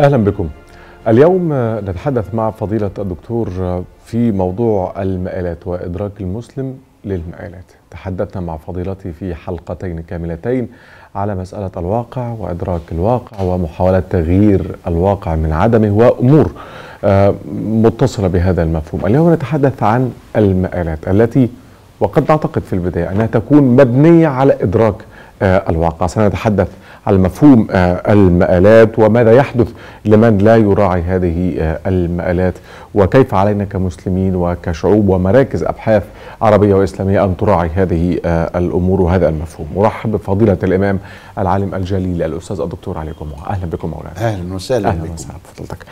أهلا بكم اليوم نتحدث مع فضيلة الدكتور في موضوع المآلات وإدراك المسلم للمآلات تحدثنا مع فضيلته في حلقتين كاملتين على مسألة الواقع وإدراك الواقع ومحاولة تغيير الواقع من عدمه وأمور آه، متصلة بهذا المفهوم اليوم نتحدث عن المآلات التي وقد نعتقد في البداية أنها تكون مبنية على إدراك آه، الواقع سنتحدث على مفهوم آه، المآلات وماذا يحدث لمن لا يراعي هذه آه، المآلات وكيف علينا كمسلمين وكشعوب ومراكز أبحاث عربية وإسلامية أن تراعي هذه آه، الأمور وهذا المفهوم مرحب بفضيلة الإمام العالم الجليل الأستاذ الدكتور علي أهلا بكم مولانا أهلا وسهلا أهلا وسهلا بفضلتك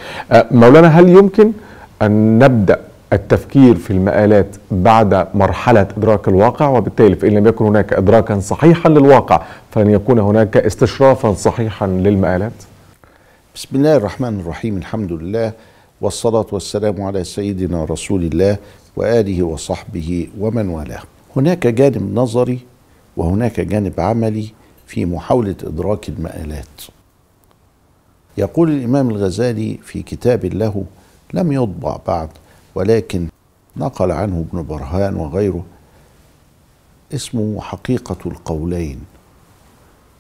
مولانا هل يمكن أن نبدأ التفكير في المآلات بعد مرحلة إدراك الواقع وبالتالي فإن لم يكن هناك إدراكا صحيحا للواقع فلن يكون هناك استشرافا صحيحا للمآلات بسم الله الرحمن الرحيم الحمد لله والصلاة والسلام على سيدنا رسول الله وآله وصحبه ومن والاه هناك جانب نظري وهناك جانب عملي في محاولة إدراك المآلات يقول الإمام الغزالي في كتاب له لم يطبع بعد ولكن نقل عنه ابن برهان وغيره اسمه حقيقة القولين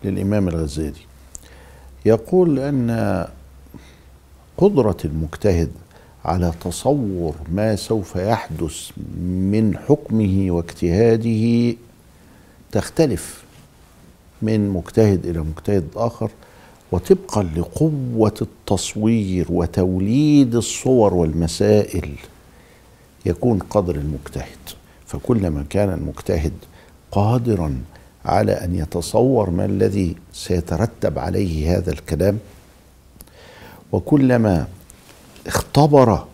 للإمام الغزالي يقول أن قدرة المجتهد على تصور ما سوف يحدث من حكمه واجتهاده تختلف من مجتهد إلى مجتهد آخر وطبقا لقوة التصوير وتوليد الصور والمسائل يكون قدر المجتهد فكلما كان المجتهد قادرا على ان يتصور ما الذي سيترتب عليه هذا الكلام وكلما اختبر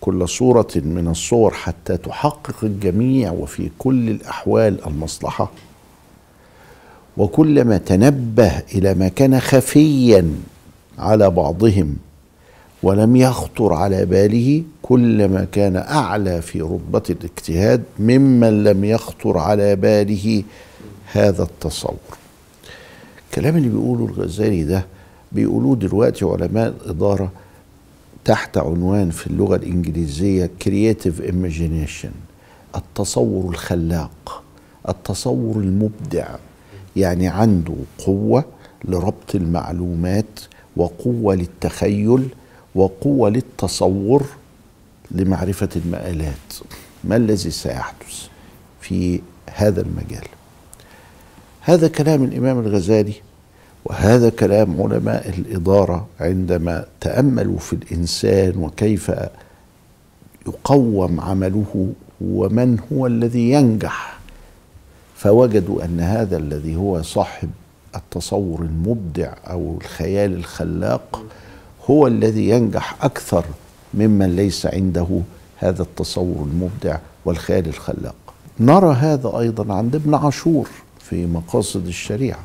كل صورة من الصور حتى تحقق الجميع وفي كل الأحوال المصلحة وكلما تنبه إلى ما كان خفيا على بعضهم ولم يخطر على باله كل ما كان اعلى في رتبه الاجتهاد ممن لم يخطر على باله هذا التصور الكلام اللي بيقوله الغزالي ده بيقولوه دلوقتي علماء اداره تحت عنوان في اللغه الانجليزيه كرييتيف ايماجينيشن التصور الخلاق التصور المبدع يعني عنده قوه لربط المعلومات وقوه للتخيل وقوة للتصور لمعرفة المآلات ما الذي سيحدث في هذا المجال هذا كلام الإمام الغزالي وهذا كلام علماء الإدارة عندما تأملوا في الإنسان وكيف يقوم عمله ومن هو الذي ينجح فوجدوا أن هذا الذي هو صاحب التصور المبدع أو الخيال الخلاق هو الذي ينجح اكثر ممن ليس عنده هذا التصور المبدع والخيال الخلاق نرى هذا ايضا عند ابن عاشور في مقاصد الشريعه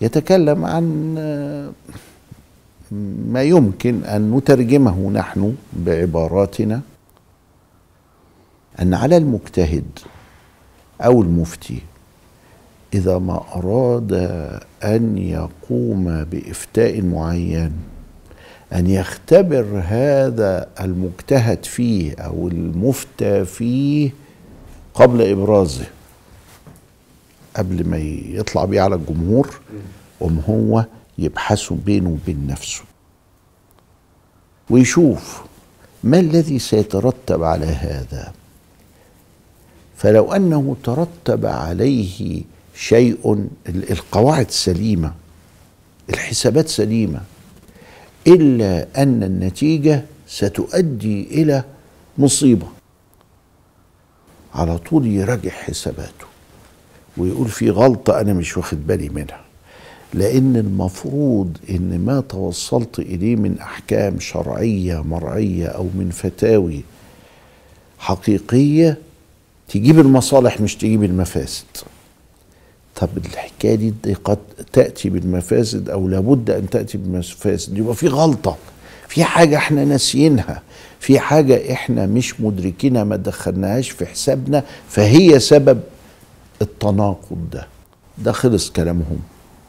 يتكلم عن ما يمكن ان نترجمه نحن بعباراتنا ان على المجتهد او المفتي اذا ما اراد ان يقوم بافتاء معين ان يختبر هذا المجتهد فيه او المفتى فيه قبل ابرازه قبل ما يطلع بيه على الجمهور ام هو يبحثوا بينه وبين نفسه ويشوف ما الذي سيترتب على هذا فلو انه ترتب عليه شيء القواعد سليمه الحسابات سليمه الا ان النتيجه ستؤدي الى مصيبه على طول يراجع حساباته ويقول في غلطه انا مش واخد بالي منها لان المفروض ان ما توصلت اليه من احكام شرعيه مرعيه او من فتاوي حقيقيه تجيب المصالح مش تجيب المفاسد طب الحكايه دي قد تاتي بالمفاسد او لابد ان تاتي بالمفاسد يبقى في غلطه في حاجه احنا ناسيينها في حاجه احنا مش مدركينها ما دخلناهاش في حسابنا فهي سبب التناقض ده ده خلص كلامهم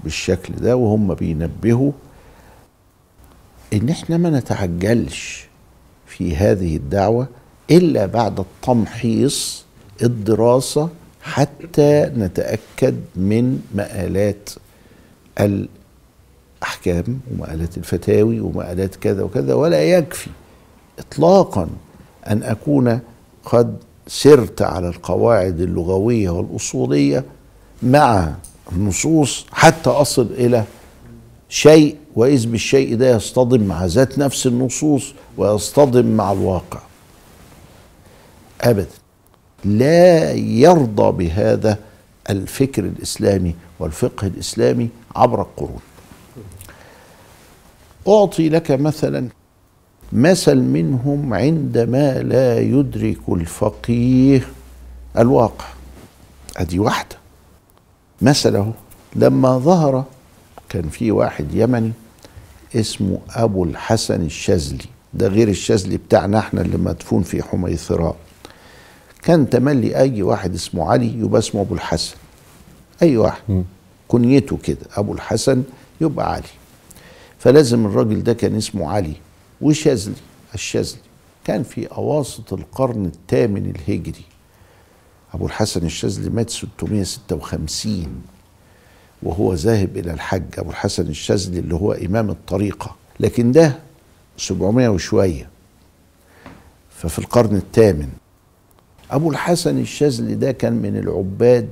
بالشكل ده وهم بينبهوا ان احنا ما نتعجلش في هذه الدعوه الا بعد التمحيص الدراسه حتى نتاكد من مآلات الاحكام ومآلات الفتاوي ومآلات كذا وكذا ولا يكفي اطلاقا ان اكون قد سرت على القواعد اللغويه والاصوليه مع النصوص حتى اصل الى شيء واذ بالشيء ده يصطدم مع ذات نفس النصوص ويصطدم مع الواقع ابدا لا يرضى بهذا الفكر الاسلامي والفقه الاسلامي عبر القرون. اعطي لك مثلا مثل منهم عندما لا يدرك الفقيه الواقع. ادي واحده. مثله لما ظهر كان في واحد يمني اسمه ابو الحسن الشاذلي ده غير الشاذلي بتاعنا احنا اللي مدفون في حميثراء كان تملي اي واحد اسمه علي يبقى اسمه ابو الحسن اي واحد م. كنيته كده ابو الحسن يبقى علي فلازم الراجل ده كان اسمه علي وشاذلي الشاذلي كان في اواسط القرن الثامن الهجري ابو الحسن الشاذلي مات 656 وهو ذاهب الى الحج ابو الحسن الشاذلي اللي هو امام الطريقه لكن ده 700 وشويه ففي القرن الثامن ابو الحسن الشاذلي ده كان من العباد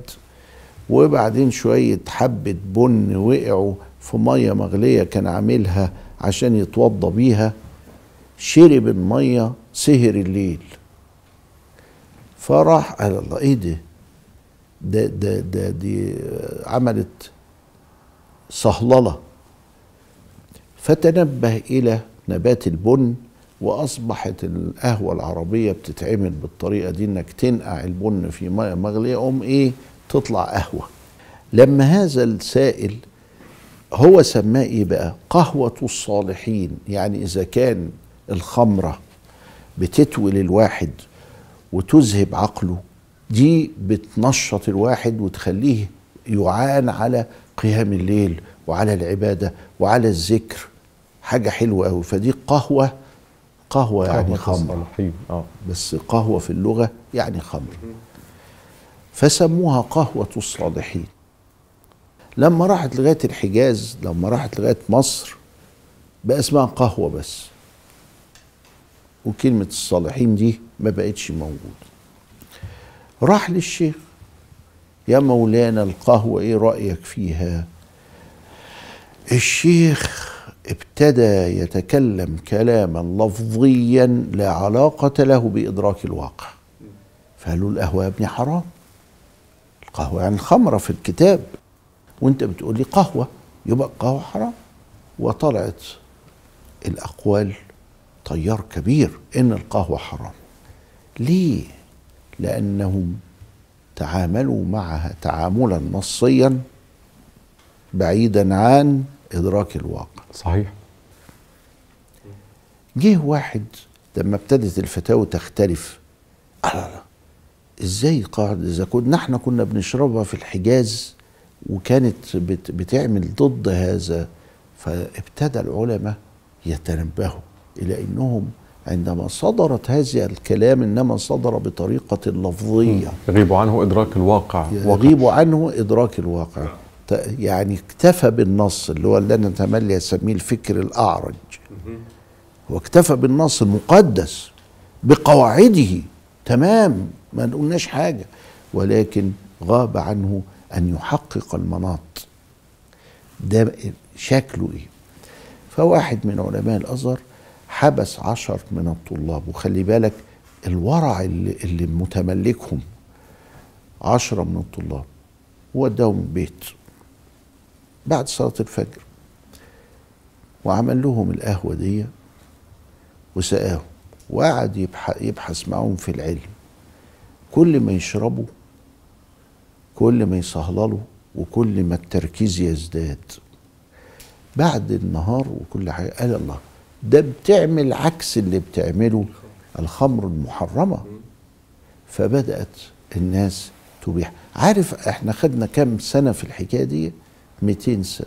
وبعدين شويه حبه بن وقعوا في ميه مغليه كان عاملها عشان يتوضى بيها شرب الميه سهر الليل فراح قال الله ايه ده ده ده ده دي عملت صهلله فتنبه الى نبات البن واصبحت القهوه العربيه بتتعمل بالطريقه دي انك تنقع البن في ميه مغليه قوم ايه تطلع قهوه لما هذا السائل هو سماه ايه بقى قهوه الصالحين يعني اذا كان الخمره بتتوي للواحد وتذهب عقله دي بتنشط الواحد وتخليه يعان على قيام الليل وعلى العباده وعلى الذكر حاجه حلوه قوي فدي قهوه قهوة يعني, يعني خمر آه. بس قهوة في اللغة يعني خمر فسموها قهوة الصالحين لما راحت لغاية الحجاز لما راحت لغاية مصر بقى اسمها قهوة بس وكلمة الصالحين دي ما بقتش موجودة راح للشيخ يا مولانا القهوة ايه رأيك فيها الشيخ ابتدى يتكلم كلاما لفظيا لا علاقة له بإدراك الواقع فقالوا القهوة يا ابني حرام القهوة يعني الخمرة في الكتاب وانت بتقول لي قهوة يبقى القهوة حرام وطلعت الأقوال تيار كبير إن القهوة حرام ليه؟ لأنهم تعاملوا معها تعاملا نصيا بعيدا عن إدراك الواقع صحيح جه واحد لما ابتدت الفتاوى تختلف لا لا ازاي قاعد اذا كنا احنا كنا بنشربها في الحجاز وكانت بت بتعمل ضد هذا فابتدى العلماء يتنبهوا الى انهم عندما صدرت هذه الكلام انما صدر بطريقه لفظيه يغيب عنه ادراك الواقع يغيب عنه ادراك الواقع يعني اكتفى بالنص اللي هو اللي انا تملي اسميه الفكر الاعرج هو اكتفى بالنص المقدس بقواعده تمام ما قلناش حاجه ولكن غاب عنه ان يحقق المناط ده شكله ايه فواحد من علماء الازهر حبس عشر من الطلاب وخلي بالك الورع اللي, اللي متملكهم عشرة من الطلاب وداهم البيت بعد صلاة الفجر وعمل لهم القهوة دي وسقاهم وقعد يبحث معهم في العلم كل ما يشربوا كل ما يصهللوا وكل ما التركيز يزداد بعد النهار وكل حاجة قال الله ده بتعمل عكس اللي بتعمله الخمر المحرمة فبدأت الناس تبيح عارف احنا خدنا كام سنة في الحكاية دي 200 سنه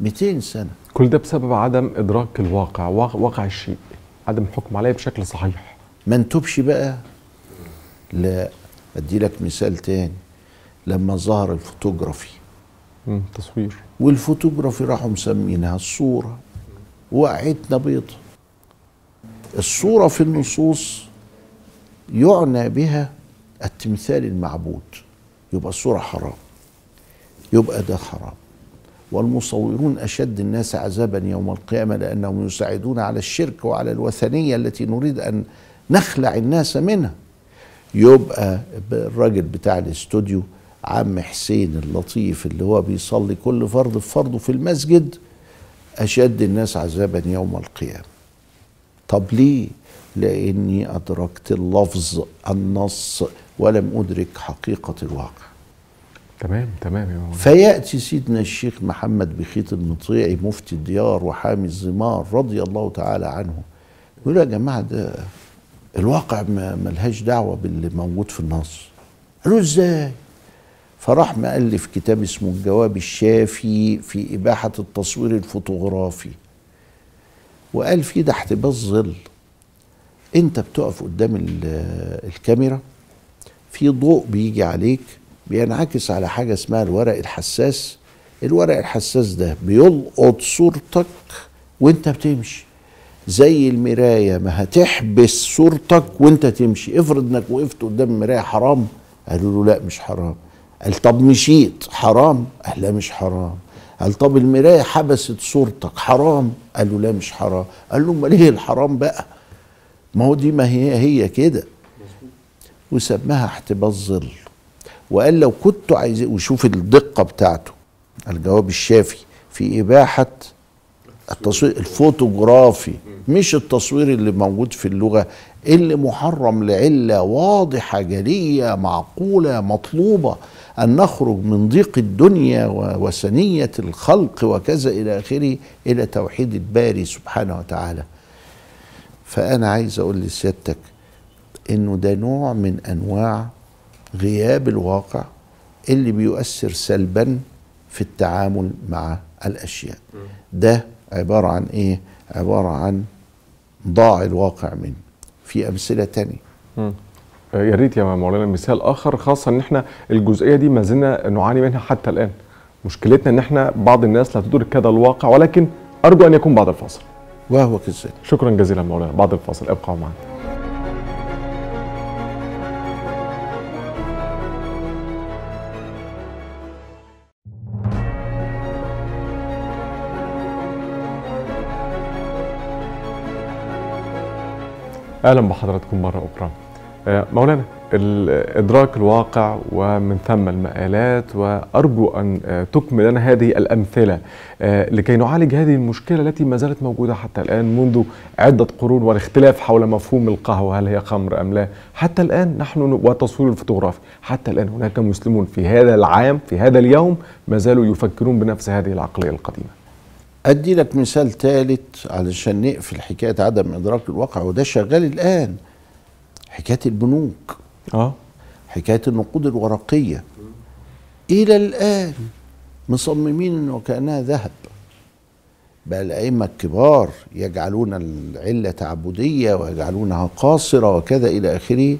200 سنه كل ده بسبب عدم ادراك الواقع واقع الشيء عدم الحكم عليه بشكل صحيح ما انتوبش بقى لا ادي لك مثال تاني لما ظهر الفوتوغرافي تصوير والفوتوغرافي راحوا مسمينها الصوره وقعتنا بيضه الصوره في النصوص يعنى بها التمثال المعبود يبقى الصوره حرام يبقى ده حرام والمصورون أشد الناس عذابا يوم القيامة لأنهم يساعدون على الشرك وعلى الوثنية التي نريد أن نخلع الناس منها يبقى الراجل بتاع الاستوديو عم حسين اللطيف اللي هو بيصلي كل فرض في فرضه في المسجد أشد الناس عذابا يوم القيامة طب ليه؟ لأني أدركت اللفظ النص ولم أدرك حقيقة الواقع تمام تمام يا مولانا فياتي سيدنا الشيخ محمد بخيت المطيعي مفتي الديار وحامي الزمار رضي الله تعالى عنه يقول يا جماعه ده الواقع ملهاش دعوه باللي موجود في النص قالوا ازاي فراح مؤلف كتاب اسمه الجواب الشافي في إباحة التصوير الفوتوغرافي وقال فيه ده احتباس ظل انت بتقف قدام الكاميرا في ضوء بيجي عليك بينعكس على حاجة اسمها الورق الحساس الورق الحساس ده بيلقط صورتك وانت بتمشي زي المراية ما هتحبس صورتك وانت تمشي افرض انك وقفت قدام المراية حرام قالوا له لا مش حرام قال طب مشيت حرام قال لا مش حرام قال طب المراية حبست صورتك حرام قالوا لا مش حرام قال له امال ايه الحرام بقى ما هو دي ما هي هي كده وسماها احتباس ظل وقال لو كنت عايزين وشوف الدقه بتاعته الجواب الشافي في اباحه التصوير الفوتوغرافي مش التصوير اللي موجود في اللغه اللي محرم لعله واضحه جليه معقوله مطلوبه ان نخرج من ضيق الدنيا ووثنيه الخلق وكذا الى اخره الى توحيد الباري سبحانه وتعالى فانا عايز اقول لسيادتك انه ده نوع من انواع غياب الواقع اللي بيؤثر سلبا في التعامل مع الاشياء ده عباره عن ايه عباره عن ضاع الواقع منه في امثله تانية آه، يا ريت يا مولانا مثال اخر خاصه ان احنا الجزئيه دي ما زلنا نعاني منها حتى الان مشكلتنا ان احنا بعض الناس لا تدرك كذا الواقع ولكن ارجو ان يكون بعد الفاصل وهو كذلك شكرا جزيلا مولانا بعد الفاصل ابقوا معنا اهلا بحضراتكم مره اخرى آه، مولانا ادراك الواقع ومن ثم المقالات وارجو ان آه، تكمل لنا هذه الامثله آه، لكي نعالج هذه المشكله التي ما زالت موجوده حتى الان منذ عده قرون والاختلاف حول مفهوم القهوه هل هي خمر ام لا حتى الان نحن والتصوير الفوتوغرافي حتى الان هناك مسلمون في هذا العام في هذا اليوم ما زالوا يفكرون بنفس هذه العقليه القديمه أدي لك مثال ثالث علشان نقفل حكاية عدم إدراك الواقع وده شغال الآن حكاية البنوك آه حكاية النقود الورقية إلى الآن مصممين أنه كأنها ذهب بقى الأئمة الكبار يجعلون العلة تعبدية ويجعلونها قاصرة وكذا إلى آخره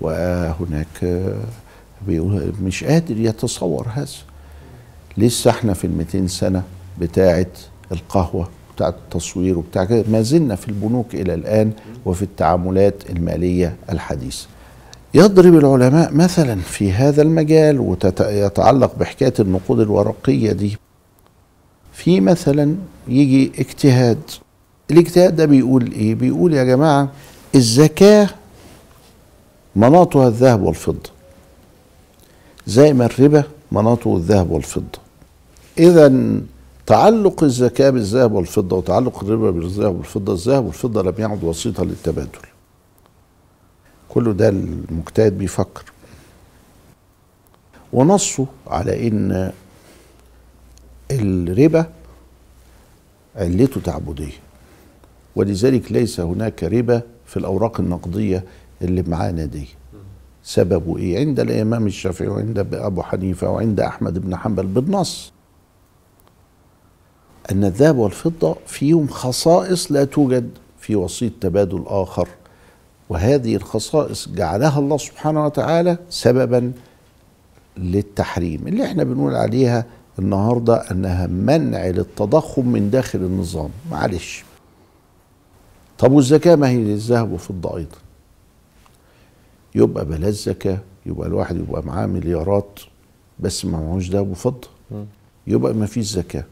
وهناك مش قادر يتصور هذا لسه احنا في ال 200 سنة بتاعت القهوه بتاع التصوير وبتاع كده ما زلنا في البنوك الى الان وفي التعاملات الماليه الحديثه. يضرب العلماء مثلا في هذا المجال ويتعلق بحكايه النقود الورقيه دي في مثلا يجي اجتهاد الاجتهاد ده بيقول ايه بيقول يا جماعه الزكاه مناطها الذهب والفضه زي ما الربا مناطه الذهب والفضه اذا تعلق الزكاة بالذهب والفضة وتعلق الربا بالذهب والفضة الذهب والفضة لم يعد وسيطة للتبادل كل ده المجتهد بيفكر ونصوا على ان الربا علته تعبديه ولذلك ليس هناك ربا في الاوراق النقديه اللي معانا دي سببه ايه عند الامام الشافعي وعند ابو حنيفه وعند احمد بن حنبل بالنص أن الذهب والفضة فيهم خصائص لا توجد في وسيط تبادل آخر وهذه الخصائص جعلها الله سبحانه وتعالى سببا للتحريم اللي احنا بنقول عليها النهارده انها منع للتضخم من داخل النظام معلش طب والزكاه ما هي للذهب والفضه ايضا يبقى بلاش زكاه يبقى الواحد يبقى معاه مليارات بس ما معهوش ذهب وفضه يبقى ما فيش زكاه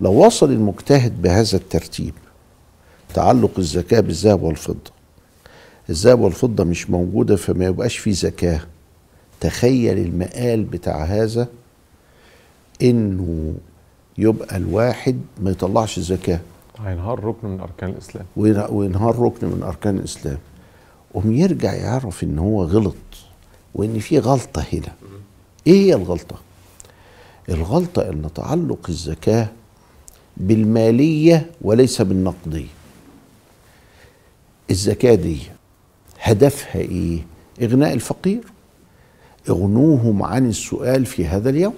لو وصل المجتهد بهذا الترتيب تعلق الزكاة بالذهب والفضة الذهب والفضة مش موجودة فما يبقاش في زكاة تخيل المقال بتاع هذا انه يبقى الواحد ما يطلعش الزكاة هينهار ركن من اركان الاسلام وينهار ركن من اركان الاسلام قوم يرجع يعرف ان هو غلط وان في غلطة هنا ايه هي الغلطة الغلطة ان تعلق الزكاة بالمالية وليس بالنقدية الزكاة دي هدفها إيه؟ إغناء الفقير اغنوهم عن السؤال في هذا اليوم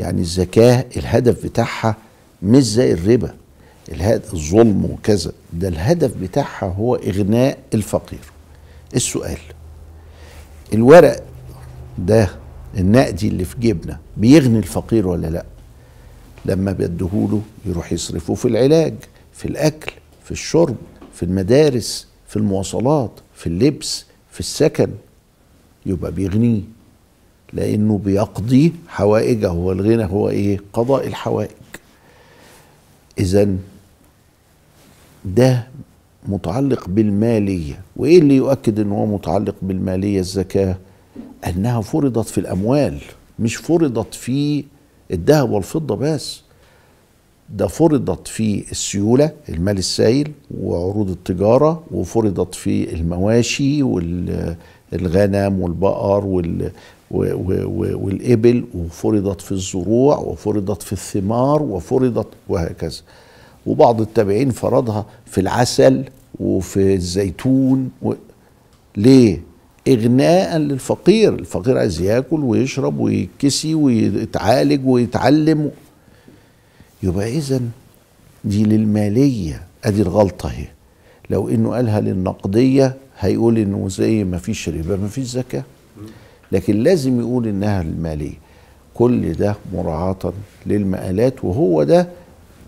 يعني الزكاة الهدف بتاعها مش زي الربا الظلم وكذا ده الهدف بتاعها هو إغناء الفقير السؤال الورق ده النقدي اللي في جيبنا بيغني الفقير ولا لا لما بيدهوله يروح يصرفه في العلاج في الأكل في الشرب في المدارس في المواصلات في اللبس في السكن يبقى بيغنيه لأنه بيقضي حوائجه والغنى هو إيه قضاء الحوائج إذا ده متعلق بالمالية وإيه اللي يؤكد أنه هو متعلق بالمالية الزكاة أنها فرضت في الأموال مش فرضت في الذهب والفضة بس ده فرضت في السيولة المال السائل وعروض التجارة وفرضت في المواشي والغنم والبقر وال والإبل وفرضت في الزروع وفرضت في الثمار وفرضت وهكذا وبعض التابعين فرضها في العسل وفي الزيتون و... ليه إغناء للفقير الفقير عايز ياكل ويشرب ويكسي ويتعالج ويتعلم يبقى إذا دي للمالية أدي الغلطة اهي لو إنه قالها للنقدية هيقول إنه زي ما فيش ربا ما فيش زكاة لكن لازم يقول إنها للماليه كل ده مراعاة للمآلات وهو ده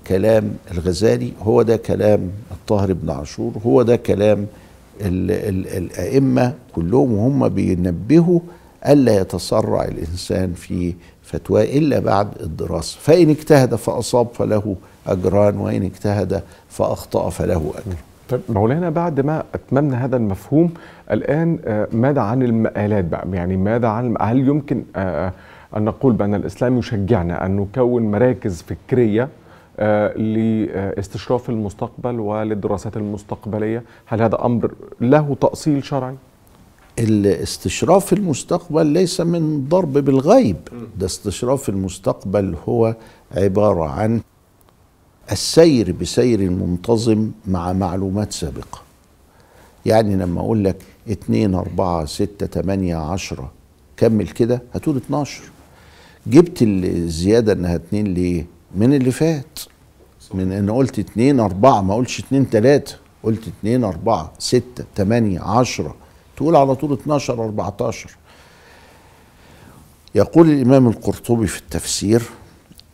كلام الغزالي هو ده كلام الطاهر بن عاشور هو ده كلام الائمه كلهم وهم بينبهوا الا يتسرع الانسان في فتوى الا بعد الدراسه فان اجتهد فاصاب فله اجران وان اجتهد فاخطا فله اجر طيب مولانا بعد ما اتممنا هذا المفهوم الان آه، ماذا عن المآلات بقى يعني ماذا عن هل يمكن آه، آه، ان نقول بان الاسلام يشجعنا ان نكون مراكز فكريه آه، لاستشراف المستقبل وللدراسات المستقبليه هل هذا امر له تاصيل شرعي الاستشراف المستقبل ليس من ضرب بالغيب ده استشراف المستقبل هو عباره عن السير بسير منتظم مع معلومات سابقه يعني لما اقول لك 2 4 6 8 10 كمل كده هتقول 12 جبت الزياده انها 2 ليه من اللي فات من انا قلت اتنين اربعة ما قلتش اتنين تلاتة قلت اتنين اربعة ستة تمانية عشرة تقول على طول اتناشر اربعتاشر يقول الامام القرطبي في التفسير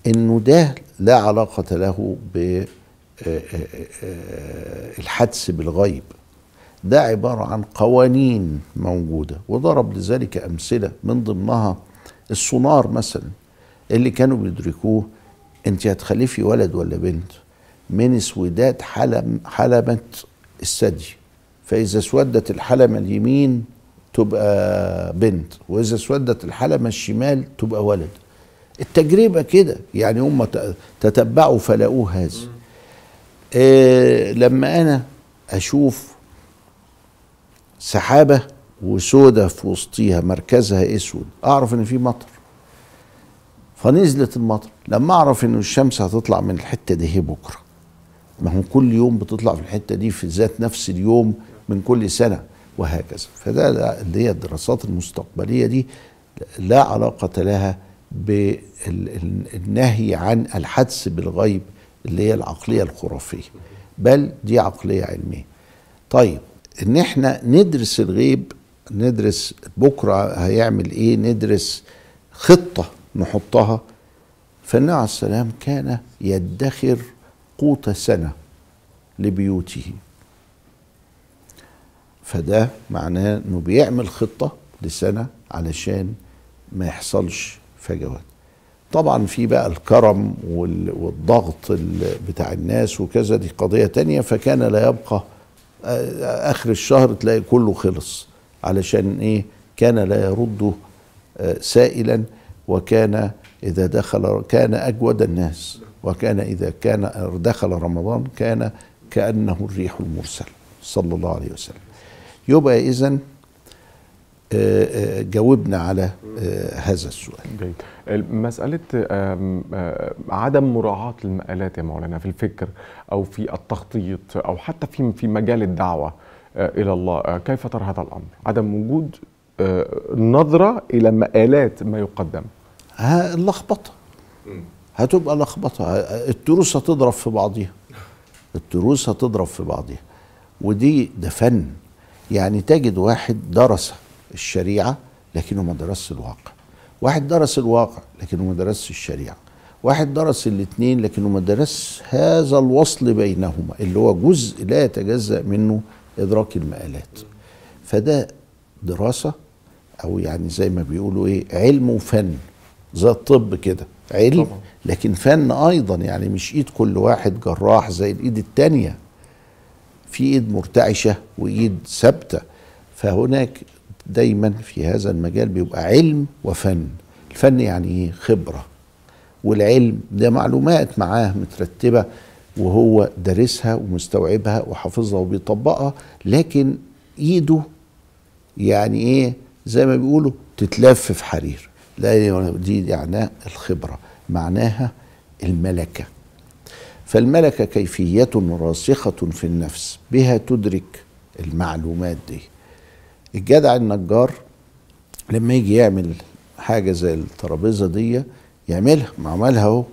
انه ده لا علاقة له بالحدس آه، آه، آه، بالغيب ده عبارة عن قوانين موجودة وضرب لذلك أمثلة من ضمنها السونار مثلا اللي كانوا بيدركوه انت هتخلفي ولد ولا بنت من سودات حلم حلمة الثدي فإذا اسودت الحلمة اليمين تبقى بنت وإذا اسودت الحلمة الشمال تبقى ولد التجربة كده يعني هم تتبعوا فلقوه هذا إيه لما أنا أشوف سحابة وسودة في وسطيها مركزها أسود أعرف إن في مطر فنزلت المطر لما اعرف ان الشمس هتطلع من الحته دي بكره ما هو كل يوم بتطلع في الحته دي في ذات نفس اليوم من كل سنه وهكذا فده اللي هي الدراسات المستقبليه دي لا علاقه لها بالنهي عن الحدس بالغيب اللي هي العقليه الخرافيه بل دي عقليه علميه طيب ان احنا ندرس الغيب ندرس بكره هيعمل ايه ندرس خطه نحطها فالنبي عليه السلام كان يدخر قوت سنة لبيوته فده معناه انه بيعمل خطة لسنة علشان ما يحصلش فجوات طبعا في بقى الكرم والضغط بتاع الناس وكذا دي قضية تانية فكان لا يبقى آخر الشهر تلاقي كله خلص علشان إيه كان لا يرد سائلا وكان إذا دخل كان أجود الناس وكان إذا كان دخل رمضان كان كأنه الريح المرسل صلى الله عليه وسلم يبقى إذن جاوبنا على هذا السؤال جيد. مسألة آمم، عدم مراعاة المقالات يا مولانا في الفكر أو في التخطيط أو حتى في في مجال الدعوة إلى الله كيف ترى هذا الأمر؟ عدم وجود نظرة إلى مقالات ما يقدم اللخبطه هتبقى لخبطه التروس هتضرب في بعضيها التروس هتضرب في بعضيها ودي ده فن يعني تجد واحد درس الشريعه لكنه ما درسش الواقع واحد درس الواقع لكنه ما درسش الشريعه واحد درس الاثنين لكنه ما درس هذا الوصل بينهما اللي هو جزء لا يتجزا منه ادراك المآلات فده دراسه او يعني زي ما بيقولوا ايه علم وفن زي الطب كده علم طبعا. لكن فن ايضا يعني مش ايد كل واحد جراح زي الايد التانية في ايد مرتعشه وايد ثابته فهناك دايما في هذا المجال بيبقى علم وفن الفن يعني ايه خبره والعلم ده معلومات معاه مترتبه وهو دارسها ومستوعبها وحافظها وبيطبقها لكن ايده يعني ايه زي ما بيقولوا تتلف في حرير لا دي يعني معناه الخبرة معناها الملكة فالملكة كيفية راسخة في النفس بها تدرك المعلومات دي الجدع النجار لما يجي يعمل حاجة زي الترابيزة دي يعملها ما عملها اهو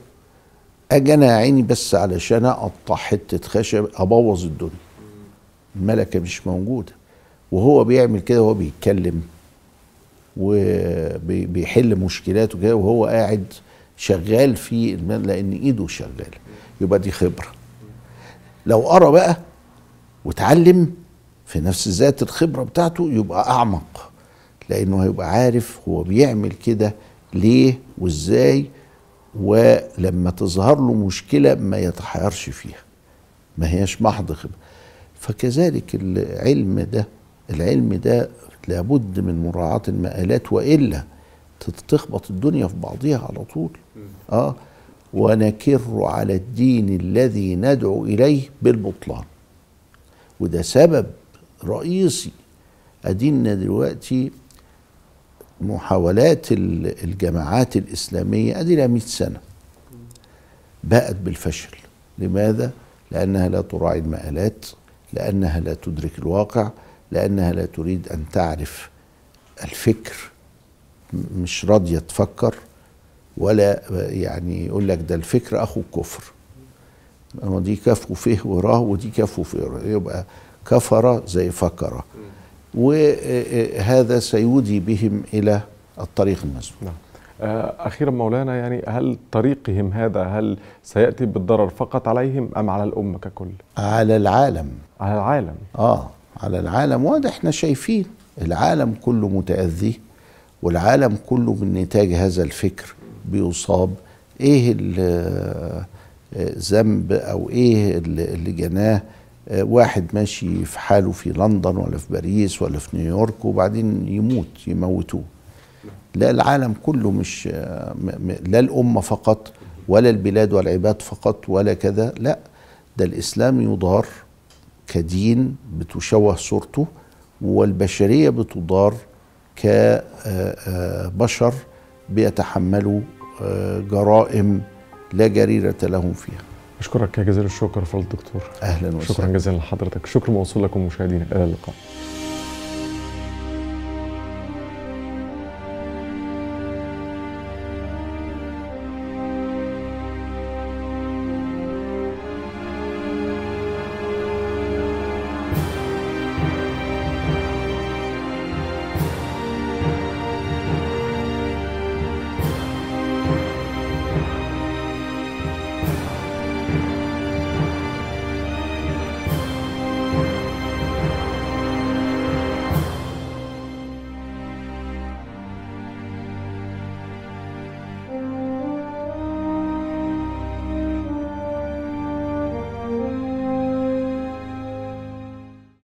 اجي انا يا عيني بس علشان اقطع حتة خشب ابوظ الدنيا الملكة مش موجودة وهو بيعمل كده وهو بيتكلم وبيحل مشكلاته كده وهو قاعد شغال في المال لان ايده شغاله يبقى دي خبره لو قرا بقى وتعلم في نفس ذات الخبره بتاعته يبقى اعمق لانه هيبقى عارف هو بيعمل كده ليه وازاي ولما تظهر له مشكله ما يتحيرش فيها ما هياش محض خبره فكذلك العلم ده العلم ده لابد من مراعاة المآلات وإلا تخبط الدنيا في بعضيها على طول آه ونكر على الدين الذي ندعو إليه بالبطلان وده سبب رئيسي أدينا دلوقتي محاولات الجماعات الإسلامية أدينا 100 سنة باءت بالفشل لماذا؟ لأنها لا تراعي المآلات لأنها لا تدرك الواقع لأنها لا تريد أن تعرف الفكر مش راضية تفكر ولا يعني يقول لك ده الفكر أخو الكفر ودي دي فيه وراه ودي كفه فيه وراه يبقى كفر زي فكر وهذا سيودي بهم إلى الطريق المسدود نعم. آه، أخيرا مولانا يعني هل طريقهم هذا هل سيأتي بالضرر فقط عليهم أم على الأمة ككل؟ على العالم على العالم آه على العالم واضح احنا شايفين العالم كله متأذي والعالم كله من نتاج هذا الفكر بيصاب ايه الذنب او ايه اللي جناه واحد ماشي في حاله في لندن ولا في باريس ولا في نيويورك وبعدين يموت يموتوه لا العالم كله مش لا الأمة فقط ولا البلاد والعباد فقط ولا كذا لا ده الإسلام يضار كدين بتشوه صورته والبشريه بتضار كبشر آه، آه، بيتحملوا آه، جرائم لا جريرة لهم فيها أشكرك يا جزيل الشكر فضل الدكتور أهلا وسهلا شكرا جزيلا لحضرتك شكرا موصول لكم مشاهدينا إلى اللقاء